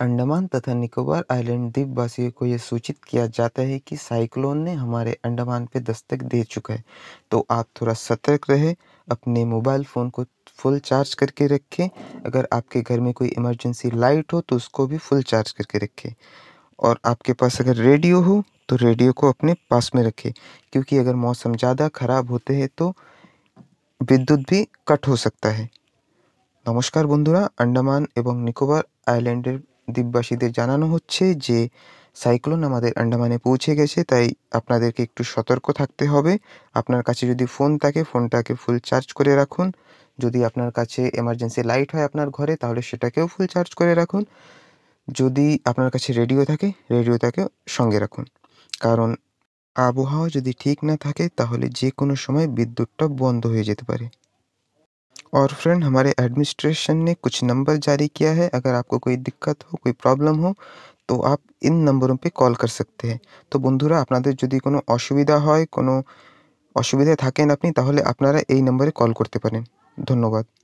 अंडमान तथा निकोबार आइलैंड द्वीपवासियों को यह सूचित किया जाता है कि साइक्लोन ने हमारे अंडमान पे दस्तक दे चुका है तो आप थोड़ा सतर्क रहें अपने मोबाइल फ़ोन को फुल चार्ज करके रखें अगर आपके घर में कोई इमरजेंसी लाइट हो तो उसको भी फुल चार्ज करके रखें और आपके पास अगर रेडियो हो तो रेडियो को अपने पास में रखें क्योंकि अगर मौसम ज़्यादा ख़राब होते हैं तो विद्युत भी कट हो सकता है नमस्कार बंधुरा अंडमान एवं निकोबार आइलैंडर দ্বীপবাসীদের জানানো হচ্ছে যে সাইক্লোন আমাদের আন্ডামানে পৌঁছে গেছে তাই আপনাদেরকে একটু সতর্ক থাকতে হবে আপনার কাছে যদি ফোন থাকে ফোনটাকে ফুল চার্জ করে রাখুন যদি আপনার কাছে এমার্জেন্সি লাইট হয় আপনার ঘরে তাহলে সেটাকেও ফুল চার্জ করে রাখুন যদি আপনার কাছে রেডিও থাকে রেডিওটাকে সঙ্গে রাখুন কারণ আবহাওয়া যদি ঠিক না থাকে তাহলে যে কোনো সময় বিদ্যুৎটা বন্ধ হয়ে যেতে পারে और फ्रेंड हमारे एडमिनिस्ट्रेशन ने कुछ नंबर जारी किया है अगर आपको कोई दिक्कत हो कोई प्रॉब्लम हो तो आप इन नंबरों पे कॉल कर सकते हैं तो बंधुरा अपन जदि को असुविधा है को असुविधा थकें अपनी तेल अपनारा नम्बर कॉल करते धन्यवाद